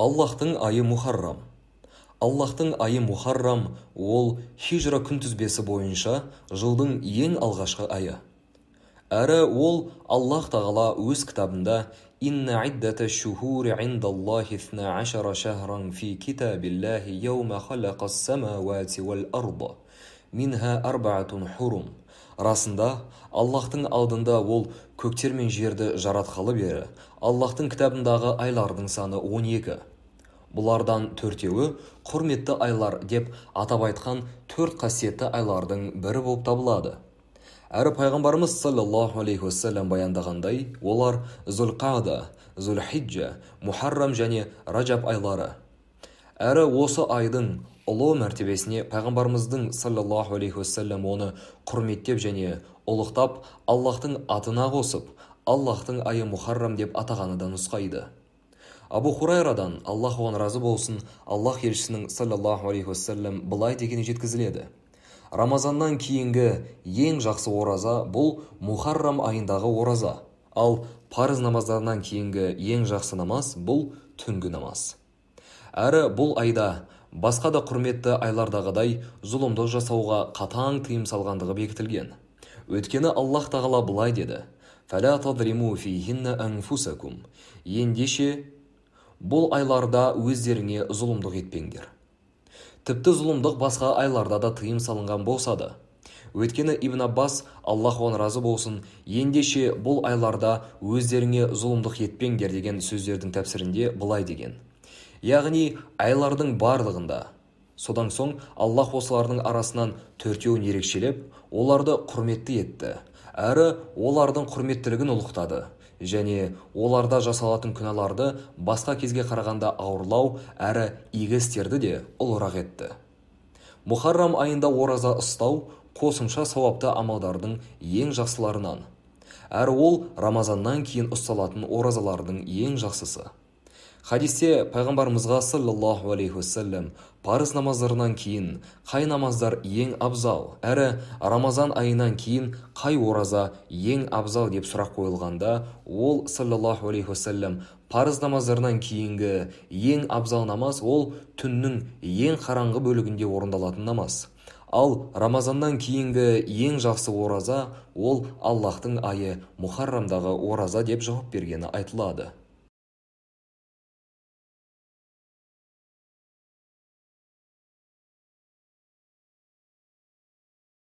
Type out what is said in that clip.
аллаһтың айы мұхаррам аллаһтың айы мұхаррам ол хижра күнтізбесі бойынша жылдың ең алғашқы айы әрі ол аллаһ тағала өз кітабында инна иддата шухури индаллахи ithna ашара шахран фи китабиллахи яума халақас самауати вал арда минха арбаатун хурум расында аллаһтың алдында ол көктер мен жерді жаратқалы бері аллаһтың кітабындағы айлардың саны 12. екі бұлардан төртеуі құрметті айлар деп атап айтқан төрт қасиетті айлардың бірі болып табылады әрі пайғамбарымыз саллаллаху алейхи уассалам баяндағандай олар зүлқада зүлхиджа мухаррам және раджаб айлары әрі осы айдың ұлы мәртебесіне пайғамбарымыздың саллаллаху алейхи уассалам оны құрметтеп және ұлықтап аллаһтың атына қосып аллаһтың айы мұхаррам деп атағаны да нұсқайды абу хурайрадан аллах оған разы болсын аллах елшісінің саллаллаху алейхи уассалам былай дегені жеткізіледі рамазаннан кейінгі ең жақсы ораза бұл мұхаррам айындағы ораза ал парыз намаздарынан кейінгі ең жақсы намаз бұл түнгі намаз әрі бұл айда басқа да құрметті айлардағыдай зұлымдық жасауға қатаң тыйым салғандығы бекітілген өйткені Аллах тағала былай деді ендеше бұл айларда өздеріңе зұлымдық етпеңдер тіпті зұлымдық басқа айларда да тыйым салынған болса да өйткені ибн аббас аллах оған разы болсын ендеше бұл айларда өздеріңе зұлымдық етпеңдер деген сөздердің тәпсірінде былай деген яғни айлардың барлығында содан соң Аллах осылардың арасынан төртеуін ерекшелеп оларды құрметті етті әрі олардың құрметтілігін ұлықтады және оларда жасалатын күнәларды басқа кезге қарағанда ауырлау әрі игі істерді де ұлырақ етті мұхаррам айында ораза ұстау қосымша сауапты амалдардың ең жақсыларынан әрі ол рамазаннан кейін ұсталатын оразалардың ең жақсысы хадисте пайғамбарымызға саллаллаху алейхи уассалям парыз намаздарынан кейін қай намаздар ең абзал әрі рамазан айынан кейін қай ораза ең абзал деп сұрақ қойылғанда ол саллаллаху алейхи уассалям парыз намаздарынан кейінгі ең абзал намаз ол түннің ең қараңғы бөлігінде орындалатын намаз ал рамазаннан кейінгі ең жақсы ораза ол аллаһтың айы мұхаррамдағы ораза деп жауап бергені айтылады